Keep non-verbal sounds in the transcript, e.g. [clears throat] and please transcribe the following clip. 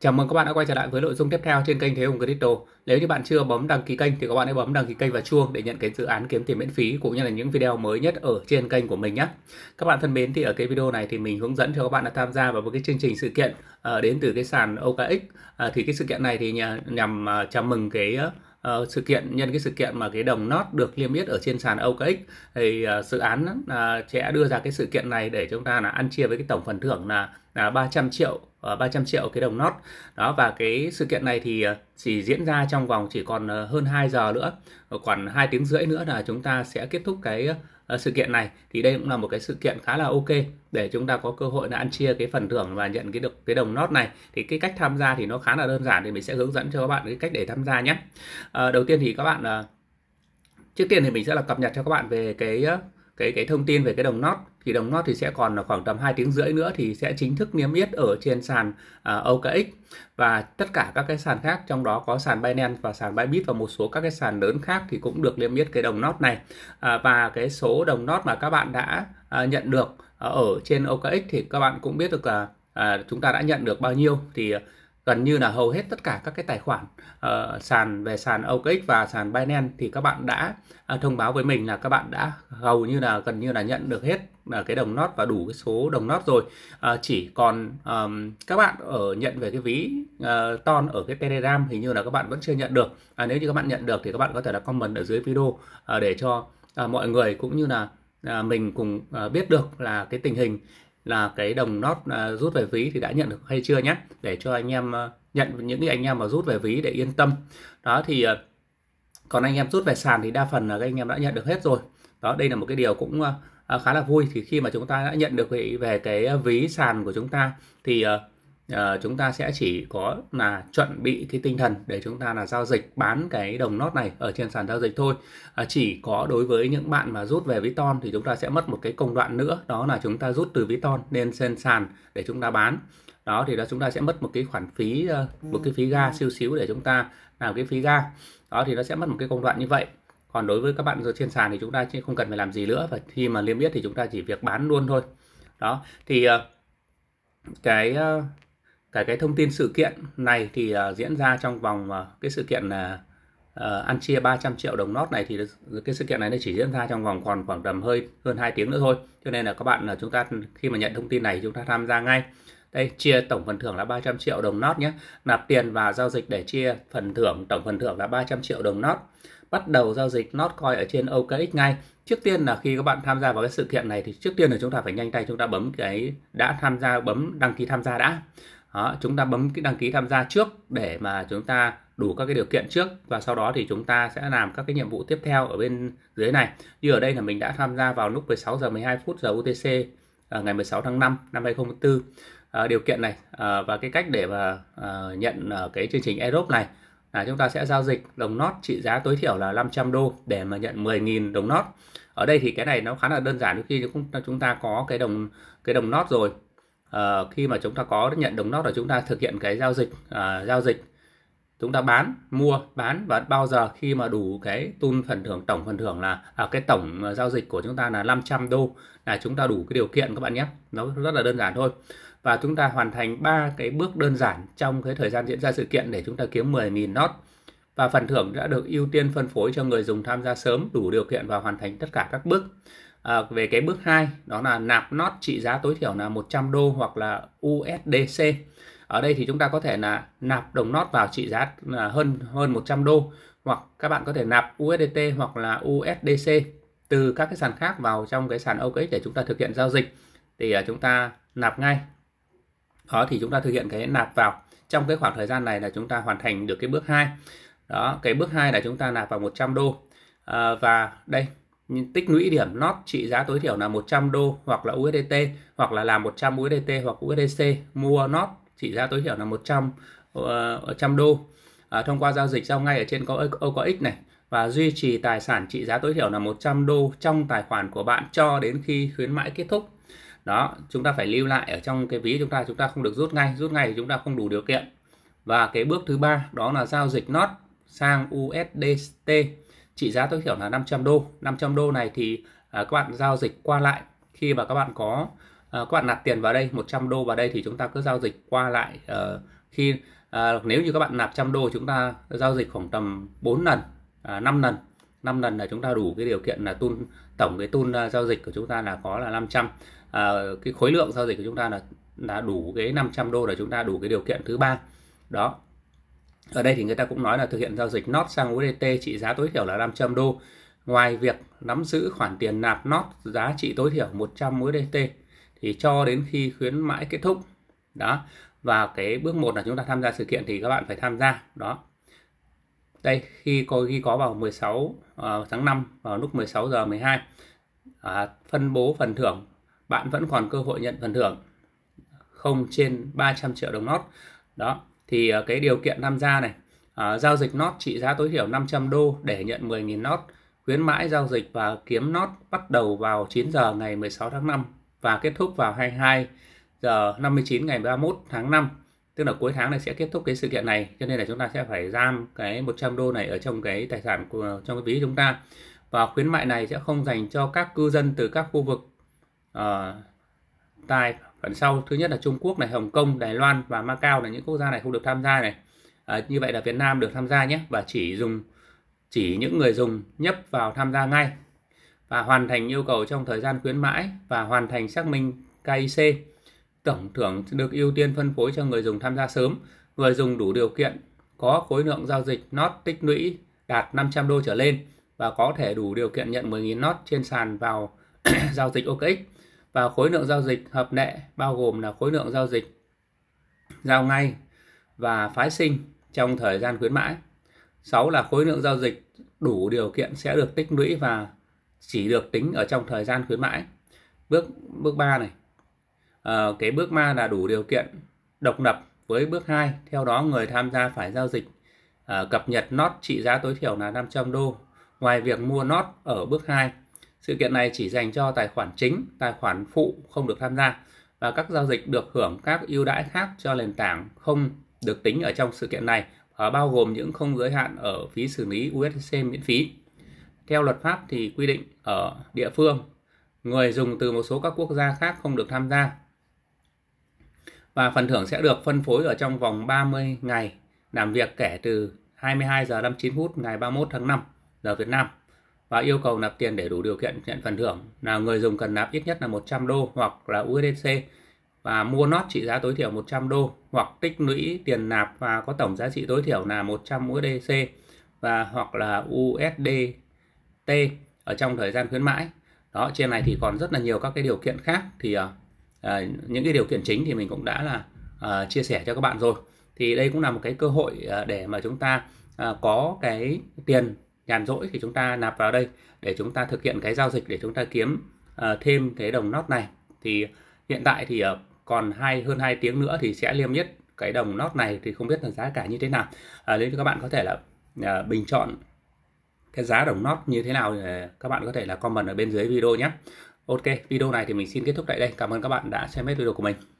Chào mừng các bạn đã quay trở lại với nội dung tiếp theo trên kênh Thế Hùng Crypto. Nếu như bạn chưa bấm đăng ký kênh thì các bạn hãy bấm đăng ký kênh và chuông để nhận cái dự án kiếm tiền miễn phí cũng như là những video mới nhất ở trên kênh của mình nhé. Các bạn thân mến thì ở cái video này thì mình hướng dẫn cho các bạn đã tham gia vào một cái chương trình sự kiện ờ, đến từ cái sàn OKX. Ờ, thì cái sự kiện này thì nhằm ờ, chào mừng cái Uh, sự kiện nhân cái sự kiện mà cái đồng nót được niêm yết ở trên sàn OKX thì uh, dự án uh, sẽ đưa ra cái sự kiện này để chúng ta là ăn chia với cái tổng phần thưởng là là 300 triệu uh, à, 300 triệu cái đồng nót đó và cái sự kiện này thì à, chỉ diễn ra trong vòng chỉ còn à, hơn 2 giờ nữa còn 2 tiếng rưỡi nữa là chúng ta sẽ kết thúc cái sự kiện này thì đây cũng là một cái sự kiện khá là ok để chúng ta có cơ hội là ăn chia cái phần thưởng và nhận cái được cái đồng nót này thì cái cách tham gia thì nó khá là đơn giản thì mình sẽ hướng dẫn cho các bạn cái cách để tham gia nhé à, đầu tiên thì các bạn trước tiên thì mình sẽ là cập nhật cho các bạn về cái cái cái thông tin về cái đồng nót thì đồng nót thì sẽ còn là khoảng tầm 2 tiếng rưỡi nữa thì sẽ chính thức niêm yết ở trên sàn uh, OKX và tất cả các cái sàn khác trong đó có sàn Binance và sàn Bybit và một số các cái sàn lớn khác thì cũng được niêm yết cái đồng nót này uh, và cái số đồng nót mà các bạn đã uh, nhận được uh, ở trên OKX thì các bạn cũng biết được là uh, chúng ta đã nhận được bao nhiêu thì uh, gần như là hầu hết tất cả các cái tài khoản uh, sàn về sàn OKX và sàn Binance thì các bạn đã uh, thông báo với mình là các bạn đã hầu như là gần như là nhận được hết là cái đồng nót và đủ cái số đồng nót rồi uh, chỉ còn um, các bạn ở nhận về cái ví uh, ton ở cái Telegram hình như là các bạn vẫn chưa nhận được à, nếu như các bạn nhận được thì các bạn có thể là comment ở dưới video uh, để cho uh, mọi người cũng như là uh, mình cùng uh, biết được là cái tình hình là cái đồng nốt à, rút về ví thì đã nhận được hay chưa nhé để cho anh em à, nhận những cái anh em mà rút về ví để yên tâm đó thì à, còn anh em rút về sàn thì đa phần là các anh em đã nhận được hết rồi đó đây là một cái điều cũng khá là vui thì khi mà chúng ta đã nhận được về, cái ví sàn của chúng ta thì Ờ, chúng ta sẽ chỉ có là chuẩn bị cái tinh thần để chúng ta là giao dịch bán cái đồng nốt này ở trên sàn giao dịch thôi uh, chỉ có đối với những bạn mà rút về Viton thì chúng ta sẽ mất một cái công đoạn nữa đó là chúng ta rút từ Viton lên trên sàn để chúng ta bán đó thì đó chúng ta sẽ mất một cái khoản phí ờ, một cái phí ga ừ. siêu xíu để chúng ta làm cái phí ga đó thì nó sẽ mất một cái công đoạn như vậy còn đối với các bạn rồi trên sàn thì chúng ta không cần phải làm gì nữa và khi mà liêm biết thì chúng ta chỉ việc bán luôn thôi đó thì cái Tại cái thông tin sự kiện này thì uh, diễn ra trong vòng uh, cái sự kiện là uh, à, ăn chia 300 triệu đồng nốt này thì cái sự kiện này nó chỉ diễn ra trong vòng còn khoảng tầm hơi hơn 2 tiếng nữa thôi. Cho nên là các bạn là chúng ta khi mà nhận thông tin này chúng ta tham gia ngay. Đây chia tổng phần thưởng là 300 triệu đồng nốt nhé. Nạp tiền và giao dịch để chia phần thưởng tổng phần thưởng là 300 triệu đồng nốt Bắt đầu giao dịch nốt coi ở trên OKX ngay. Trước tiên là khi các bạn tham gia vào cái sự kiện này thì trước tiên là chúng ta phải nhanh tay chúng ta bấm cái đã tham gia bấm đăng ký tham gia đã đó, chúng ta bấm cái đăng ký tham gia trước để mà chúng ta đủ các cái điều kiện trước và sau đó thì chúng ta sẽ làm các cái nhiệm vụ tiếp theo ở bên dưới này như ở đây là mình đã tham gia vào lúc 16 giờ 12 phút giờ UTC à, ngày 16 tháng 5 năm 2004 à, điều kiện này à, và cái cách để mà à, nhận à, cái chương trình Aerobe này là chúng ta sẽ giao dịch đồng nót trị giá tối thiểu là 500 đô để mà nhận 10.000 đồng nót ở đây thì cái này nó khá là đơn giản khi chúng ta, chúng ta có cái đồng cái đồng nót rồi Ờ, khi mà chúng ta có nhận đồng nốt là chúng ta thực hiện cái giao dịch à, giao dịch chúng ta bán mua bán và bao giờ khi mà đủ cái tun phần thưởng tổng phần thưởng là à, cái tổng ờ, giao dịch của chúng ta là 500 đô là chúng ta đủ cái điều kiện các bạn nhé nó rất là đơn giản thôi và chúng ta hoàn thành ba cái bước đơn giản trong cái thời gian diễn ra sự kiện để chúng ta kiếm 10.000 nót và phần thưởng đã được ưu tiên phân phối cho người dùng tham gia sớm đủ điều kiện và hoàn thành tất cả các bước à, về cái bước 2 đó là nạp nót trị giá tối thiểu là 100 đô hoặc là USDC ở đây thì chúng ta có thể là nạp đồng nót vào trị giá à, hơn hơn 100 đô hoặc các bạn có thể nạp USDT hoặc là USDC từ các cái sàn khác vào trong cái sàn OKX để chúng ta thực hiện giao dịch thì à, chúng ta nạp ngay đó thì chúng ta thực hiện cái nạp vào trong cái khoảng thời gian này là chúng ta hoàn thành được cái bước 2 đó cái bước 2 là chúng ta nạp vào 100 đô à, và đây tích lũy điểm lot trị giá tối thiểu là 100 đô hoặc là USDT hoặc là làm 100 USDT hoặc USDC mua lot trị giá tối thiểu là 100 uh, 100 đô à, thông qua giao dịch giao ngay ở trên có OKX này và duy trì tài sản trị giá tối thiểu là 100 đô trong tài khoản của bạn cho đến khi khuyến mãi kết thúc. Đó, chúng ta phải lưu lại ở trong cái ví chúng ta chúng ta không được rút ngay, rút ngay thì chúng ta không đủ điều kiện. Và cái bước thứ ba đó là giao dịch NOT sang USDT trị giá tối thiểu là 500 đô 500 đô này thì à, các bạn giao dịch qua lại khi mà các bạn có à, các bạn nạp tiền vào đây 100 đô vào đây thì chúng ta cứ giao dịch qua lại à, khi à, nếu như các bạn nạp trăm đô chúng ta giao dịch khoảng tầm 4 lần à, 5 lần 5 lần là chúng ta đủ cái điều kiện là tun tổng cái tun à, giao dịch của chúng ta là có là 500 à, cái khối lượng giao dịch của chúng ta là là đủ cái 500 đô là chúng ta đủ cái điều kiện thứ ba đó ở đây thì người ta cũng nói là thực hiện giao dịch NOT sang USDT trị giá tối thiểu là 500 đô ngoài việc nắm giữ khoản tiền nạp NOT giá trị tối thiểu 100 USDT thì cho đến khi khuyến mãi kết thúc đó và cái bước một là chúng ta tham gia sự kiện thì các bạn phải tham gia đó đây khi có ghi có vào 16 uh, ờ, tháng 5 vào lúc 16 giờ 12 uh, à, phân bố phần thưởng bạn vẫn còn cơ hội nhận phần thưởng không trên 300 triệu đồng nót đó thì ờ, cái điều kiện tham gia này à, giao dịch nốt trị giá tối thiểu 500 đô để nhận 10.000 nốt khuyến mãi giao dịch và kiếm nốt bắt đầu vào 9 giờ ngày 16 tháng 5 và kết thúc vào 22 giờ 59 ngày 31 tháng 5 tức là cuối tháng này sẽ kết thúc cái sự kiện này cho nên là chúng ta sẽ phải giam cái 100 đô này ở trong cái tài sản của trong cái ví chúng ta và khuyến mại này sẽ không dành cho các cư dân từ các khu vực uh, ờ, tài Đằng sau thứ nhất là Trung Quốc này, Hồng Kông, Đài Loan và Macau là những quốc gia này không được tham gia này. À, như vậy là Việt Nam được tham gia nhé và chỉ dùng chỉ những người dùng nhấp vào tham gia ngay và hoàn thành yêu cầu trong thời gian khuyến mãi và hoàn thành xác minh KIC. Tổng thưởng được ưu tiên phân phối cho người dùng tham gia sớm, người dùng đủ điều kiện có khối lượng giao dịch nót tích lũy đạt 500 đô trở lên và có thể đủ điều kiện nhận 10.000 nót trên sàn vào [clears throat] giao dịch OKX và khối lượng giao dịch hợp lệ bao gồm là khối lượng giao dịch giao ngay và phái sinh trong thời gian khuyến mãi. 6 là khối lượng giao dịch đủ điều kiện sẽ được tích lũy và chỉ được tính ở trong thời gian khuyến mãi. Bước bước 3 này. À, cái bước 3 là đủ điều kiện độc lập với bước 2, theo đó người tham gia phải giao dịch à, cập nhật nót trị giá tối thiểu là 500 đô. Ngoài việc mua nót ở bước 2 sự kiện này chỉ dành cho tài khoản chính, tài khoản phụ không được tham gia và các giao dịch được hưởng các ưu đãi khác cho nền tảng không được tính ở trong sự kiện này, và bao gồm những không giới hạn ở phí xử lý USDC miễn phí. Theo luật pháp thì quy định ở địa phương, người dùng từ một số các quốc gia khác không được tham gia. Và phần thưởng sẽ được phân phối ở trong vòng 30 ngày làm việc kể từ 22 giờ 59 phút ngày 31 tháng 5 giờ Việt Nam và yêu cầu nạp tiền để đủ điều kiện nhận phần thưởng là người dùng cần nạp ít nhất là 100 đô hoặc là USDC và mua nốt trị giá tối thiểu 100 đô hoặc tích lũy tiền nạp và có tổng giá trị tối thiểu là 100 USDC và hoặc là USDT ở trong thời gian khuyến mãi. Đó trên này thì còn rất là nhiều các cái điều kiện khác thì uh, những cái điều kiện chính thì mình cũng đã là uh, chia sẻ cho các bạn rồi. Thì đây cũng là một cái cơ hội uh, để mà chúng ta uh, có cái tiền nhàn rỗi thì chúng ta nạp vào đây để chúng ta thực hiện cái giao dịch để chúng ta kiếm uh, thêm cái đồng nót này thì hiện tại thì uh, còn hai hơn 2 tiếng nữa thì sẽ liêm yết cái đồng nót này thì không biết là giá cả như thế nào à, nếu như các bạn có thể là à, bình chọn cái giá đồng nót như thế nào các bạn có thể là comment ở bên dưới video nhé ok video này thì mình xin kết thúc tại đây cảm ơn các bạn đã xem hết video của mình